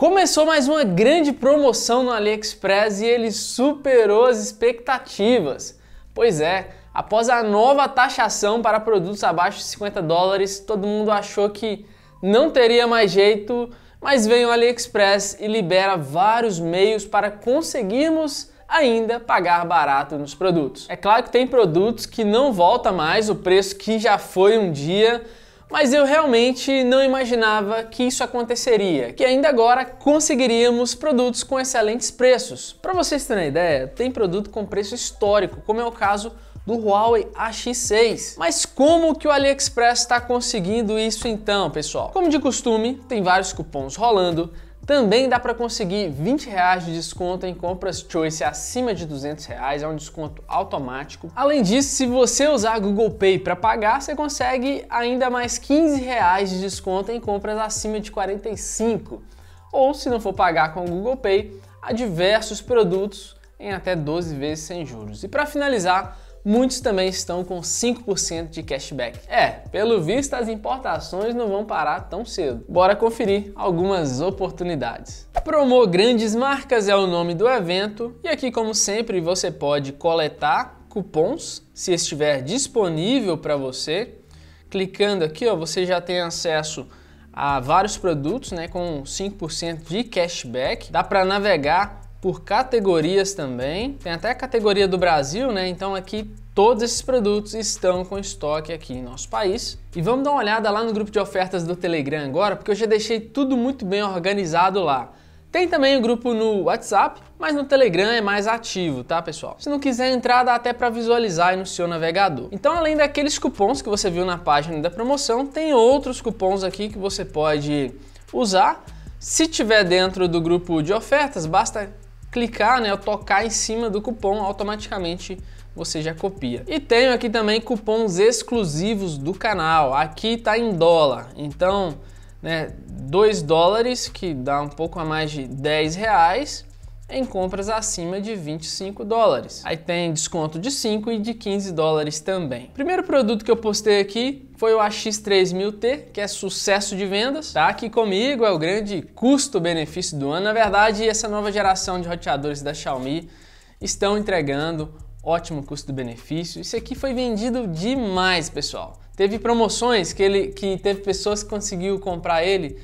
Começou mais uma grande promoção no AliExpress e ele superou as expectativas. Pois é, após a nova taxação para produtos abaixo de 50 dólares, todo mundo achou que não teria mais jeito, mas vem o AliExpress e libera vários meios para conseguirmos ainda pagar barato nos produtos. É claro que tem produtos que não volta mais o preço que já foi um dia, mas eu realmente não imaginava que isso aconteceria, que ainda agora conseguiríamos produtos com excelentes preços. Para vocês terem ideia, tem produto com preço histórico, como é o caso do Huawei AX6. Mas como que o AliExpress está conseguindo isso então, pessoal? Como de costume, tem vários cupons rolando, também dá para conseguir 20 reais de desconto em compras Choice acima de 200 reais, é um desconto automático. Além disso, se você usar Google Pay para pagar, você consegue ainda mais 15 reais de desconto em compras acima de 45. Ou se não for pagar com o Google Pay, há diversos produtos em até 12 vezes sem juros. E para finalizar, muitos também estão com 5% de cashback. É, pelo visto as importações não vão parar tão cedo. Bora conferir algumas oportunidades. Promo Grandes Marcas é o nome do evento e aqui, como sempre, você pode coletar cupons se estiver disponível para você. Clicando aqui, ó, você já tem acesso a vários produtos né, com 5% de cashback. Dá para navegar por categorias também. Tem até a categoria do Brasil, né? Então aqui todos esses produtos estão com estoque aqui em nosso país. E vamos dar uma olhada lá no grupo de ofertas do Telegram agora, porque eu já deixei tudo muito bem organizado lá. Tem também o grupo no WhatsApp, mas no Telegram é mais ativo, tá, pessoal? Se não quiser entrar, dá até para visualizar aí no seu navegador. Então, além daqueles cupons que você viu na página da promoção, tem outros cupons aqui que você pode usar. Se tiver dentro do grupo de ofertas, basta clicar, né, ou tocar em cima do cupom, automaticamente você já copia. E tenho aqui também cupons exclusivos do canal. Aqui tá em dólar, então, né, 2 dólares, que dá um pouco a mais de 10 reais, em compras acima de 25 dólares. Aí tem desconto de 5 e de 15 dólares também. Primeiro produto que eu postei aqui foi o AX3000T, que é sucesso de vendas. Tá aqui comigo, é o grande custo-benefício do ano. Na verdade, essa nova geração de roteadores da Xiaomi estão entregando ótimo custo-benefício. Isso aqui foi vendido demais, pessoal. Teve promoções que ele que teve pessoas que conseguiu comprar ele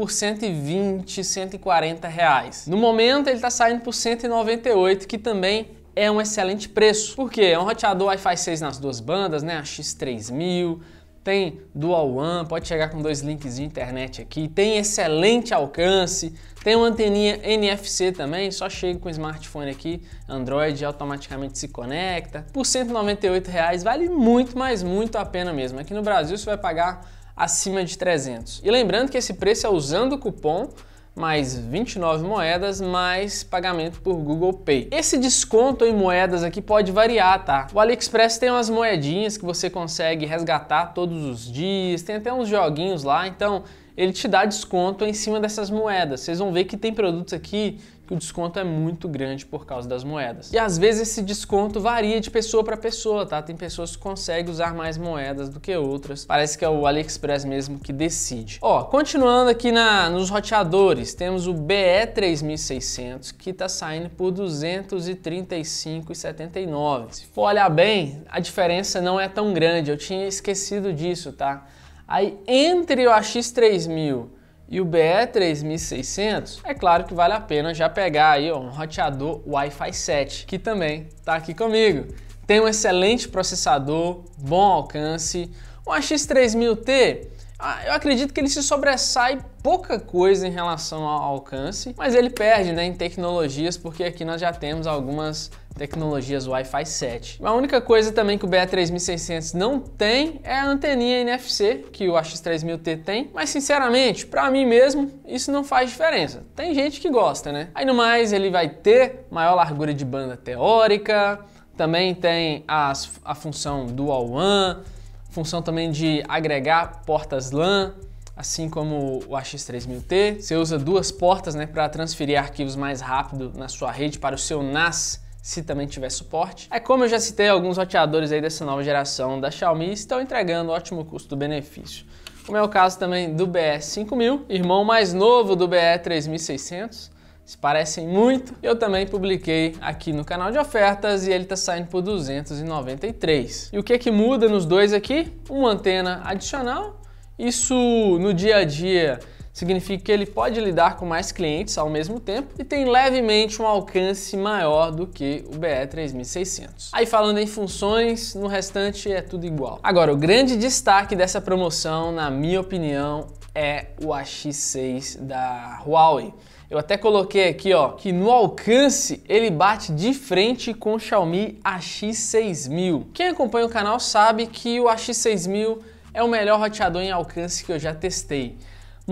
por 120, 140 reais. No momento ele está saindo por 198, que também é um excelente preço, porque é um roteador Wi-Fi 6 nas duas bandas, né? A X3000, tem Dual One, pode chegar com dois links de internet aqui, tem excelente alcance, tem uma anteninha NFC também, só chega com o smartphone aqui, Android automaticamente se conecta. Por 198 reais, vale muito, mas muito a pena mesmo. Aqui no Brasil você vai pagar acima de 300. E lembrando que esse preço é usando o cupom mais 29 moedas, mais pagamento por Google Pay. Esse desconto em moedas aqui pode variar, tá? O AliExpress tem umas moedinhas que você consegue resgatar todos os dias, tem até uns joguinhos lá, então ele te dá desconto em cima dessas moedas. Vocês vão ver que tem produtos aqui o desconto é muito grande por causa das moedas. E às vezes esse desconto varia de pessoa para pessoa, tá? Tem pessoas que conseguem usar mais moedas do que outras. Parece que é o AliExpress mesmo que decide. Ó, continuando aqui na, nos roteadores, temos o BE3600 que tá saindo por 235,79. Se for olhar bem, a diferença não é tão grande. Eu tinha esquecido disso, tá? Aí entre o AX3000 e o BE 3600, é claro que vale a pena já pegar aí ó, um roteador Wi-Fi 7, que também está aqui comigo. Tem um excelente processador, bom alcance. O AX3000T, ah, eu acredito que ele se sobressai pouca coisa em relação ao alcance, mas ele perde né, em tecnologias, porque aqui nós já temos algumas tecnologias Wi-Fi 7. A única coisa também que o BA3600 não tem é a anteninha NFC, que o AX3000T tem, mas sinceramente, para mim mesmo, isso não faz diferença. Tem gente que gosta, né? Aí no mais, ele vai ter maior largura de banda teórica, também tem as, a função Dual WAN, função também de agregar portas LAN, assim como o AX3000T. Você usa duas portas né, para transferir arquivos mais rápido na sua rede para o seu NAS se também tiver suporte. É como eu já citei, alguns roteadores aí dessa nova geração da Xiaomi estão entregando ótimo custo-benefício. Como é o caso também do BE5000, irmão mais novo do BE3600, se parecem muito. Eu também publiquei aqui no canal de ofertas e ele está saindo por 293. E o que é que muda nos dois aqui? Uma antena adicional. Isso no dia a dia Significa que ele pode lidar com mais clientes ao mesmo tempo e tem levemente um alcance maior do que o BE3600. Aí falando em funções, no restante é tudo igual. Agora, o grande destaque dessa promoção, na minha opinião, é o AX6 da Huawei. Eu até coloquei aqui, ó, que no alcance ele bate de frente com o Xiaomi AX6000. Quem acompanha o canal sabe que o AX6000 é o melhor roteador em alcance que eu já testei.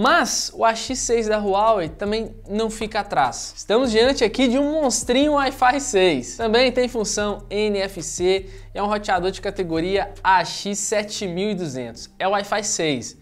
Mas o AX6 da Huawei também não fica atrás. Estamos diante aqui de um monstrinho Wi-Fi 6. Também tem função NFC, é um roteador de categoria AX7200. É Wi-Fi 6,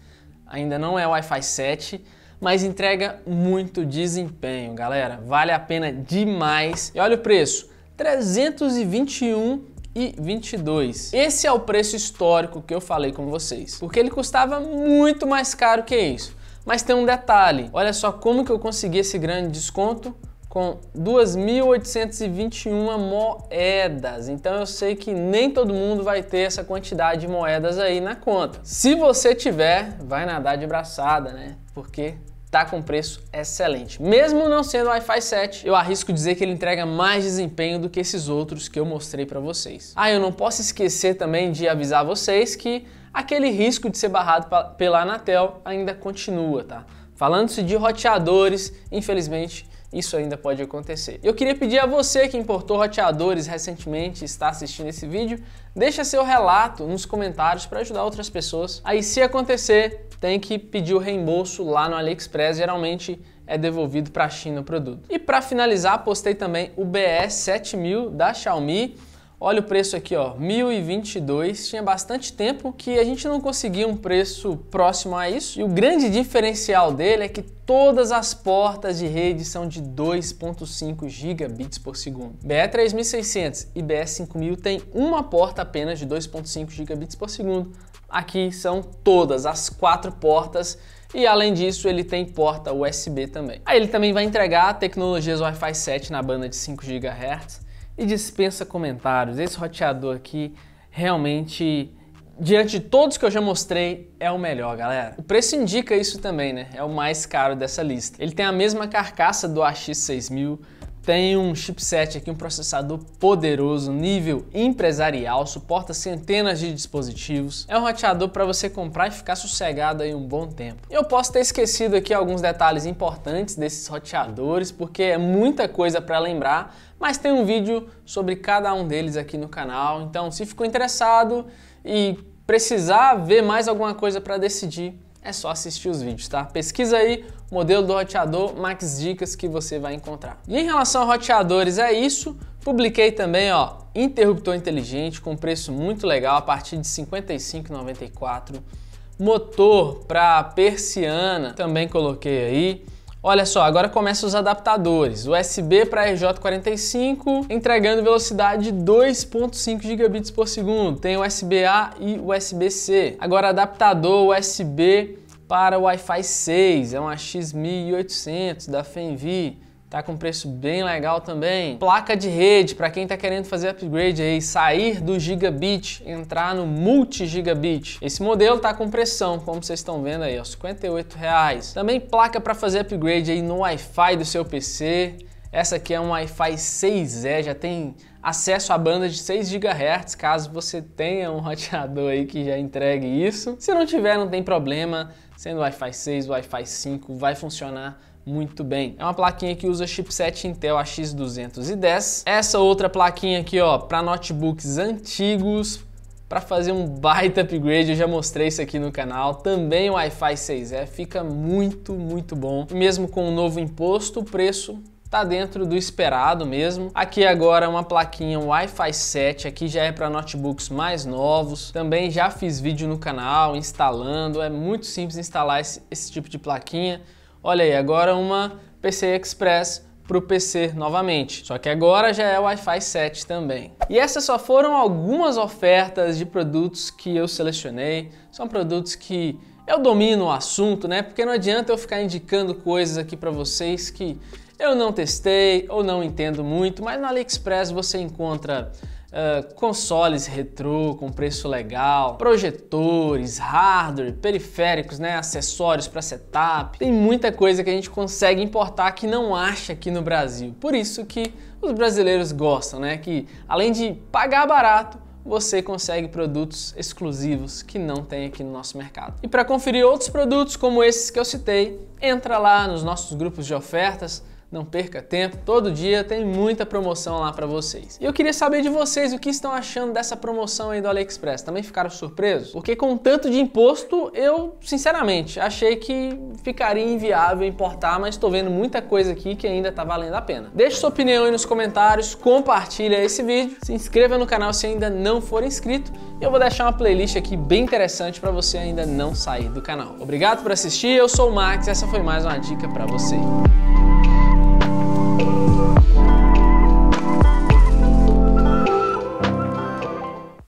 ainda não é Wi-Fi 7, mas entrega muito desempenho, galera. Vale a pena demais. E olha o preço, 321 e 22. Esse é o preço histórico que eu falei com vocês, porque ele custava muito mais caro que isso. Mas tem um detalhe, olha só como que eu consegui esse grande desconto com 2.821 moedas. Então eu sei que nem todo mundo vai ter essa quantidade de moedas aí na conta. Se você tiver, vai nadar de braçada, né? Porque está com preço excelente. Mesmo não sendo Wi-Fi 7, eu arrisco dizer que ele entrega mais desempenho do que esses outros que eu mostrei para vocês. Ah, eu não posso esquecer também de avisar vocês que aquele risco de ser barrado pela Anatel ainda continua, tá? Falando-se de roteadores, infelizmente isso ainda pode acontecer. Eu queria pedir a você que importou roteadores recentemente e está assistindo esse vídeo, deixa seu relato nos comentários para ajudar outras pessoas. Aí se acontecer, tem que pedir o reembolso lá no AliExpress, geralmente é devolvido para a China o produto. E para finalizar, postei também o BE7000 da Xiaomi. Olha o preço aqui, ó, 1022. Tinha bastante tempo que a gente não conseguia um preço próximo a isso. E o grande diferencial dele é que todas as portas de rede são de 2.5 gigabits por segundo. BE3600 e BE5000 tem uma porta apenas de 2.5 gigabits por segundo. Aqui são todas as quatro portas e além disso ele tem porta USB também. Aí ele também vai entregar tecnologias Wi-Fi 7 na banda de 5 GHz e dispensa comentários. Esse roteador aqui realmente diante de todos que eu já mostrei, é o melhor, galera. O preço indica isso também, né? É o mais caro dessa lista. Ele tem a mesma carcaça do AX6000, tem um chipset aqui, um processador poderoso, nível empresarial, suporta centenas de dispositivos. É um roteador para você comprar e ficar sossegado aí um bom tempo. Eu posso ter esquecido aqui alguns detalhes importantes desses roteadores, porque é muita coisa para lembrar, mas tem um vídeo sobre cada um deles aqui no canal. Então, se ficou interessado e precisar ver mais alguma coisa para decidir, é só assistir os vídeos, tá? Pesquisa aí o modelo do roteador Max Dicas que você vai encontrar. E em relação a roteadores é isso. Publiquei também, ó, interruptor inteligente com preço muito legal a partir de 55,94. Motor para persiana também coloquei aí. Olha só, agora começa os adaptadores. USB para RJ45, entregando velocidade 2.5 gigabits por segundo. Tem USB-A e USB-C. Agora adaptador USB para Wi-Fi 6, é uma X1800 da Fenvi. Tá com preço bem legal também. Placa de rede, para quem tá querendo fazer upgrade aí, sair do gigabit, entrar no multi-gigabit. Esse modelo tá com pressão, como vocês estão vendo aí, ó, 58. Reais. Também placa para fazer upgrade aí no Wi-Fi do seu PC. Essa aqui é um Wi-Fi 6E, já tem acesso à banda de 6 GHz, caso você tenha um roteador aí que já entregue isso. Se não tiver, não tem problema, sendo Wi-Fi 6, Wi-Fi 5, vai funcionar muito bem. É uma plaquinha que usa chipset Intel AX210. Essa outra plaquinha aqui, ó, para notebooks antigos, para fazer um baita upgrade, eu já mostrei isso aqui no canal. Também o Wi-Fi 6E fica muito, muito bom. Mesmo com o novo imposto, o preço tá dentro do esperado mesmo. Aqui agora é uma plaquinha Wi-Fi 7, aqui já é para notebooks mais novos. Também já fiz vídeo no canal instalando, é muito simples instalar esse, esse tipo de plaquinha. Olha aí, agora uma PCI Express para o PC novamente. Só que agora já é Wi-Fi 7 também. E essas só foram algumas ofertas de produtos que eu selecionei. São produtos que eu domino o assunto, né? Porque não adianta eu ficar indicando coisas aqui para vocês que eu não testei ou não entendo muito, mas no AliExpress você encontra Uh, consoles retrô com preço legal, projetores, hardware, periféricos, né, acessórios para setup. Tem muita coisa que a gente consegue importar que não acha aqui no Brasil. Por isso que os brasileiros gostam, né, que além de pagar barato, você consegue produtos exclusivos que não tem aqui no nosso mercado. E para conferir outros produtos como esses que eu citei, entra lá nos nossos grupos de ofertas não perca tempo, todo dia tem muita promoção lá para vocês. E eu queria saber de vocês o que estão achando dessa promoção aí do AliExpress. Também ficaram surpresos? Porque com tanto de imposto, eu, sinceramente, achei que ficaria inviável importar, mas estou vendo muita coisa aqui que ainda está valendo a pena. Deixe sua opinião aí nos comentários, compartilha esse vídeo, se inscreva no canal se ainda não for inscrito e eu vou deixar uma playlist aqui bem interessante para você ainda não sair do canal. Obrigado por assistir, eu sou o Max e essa foi mais uma dica para você.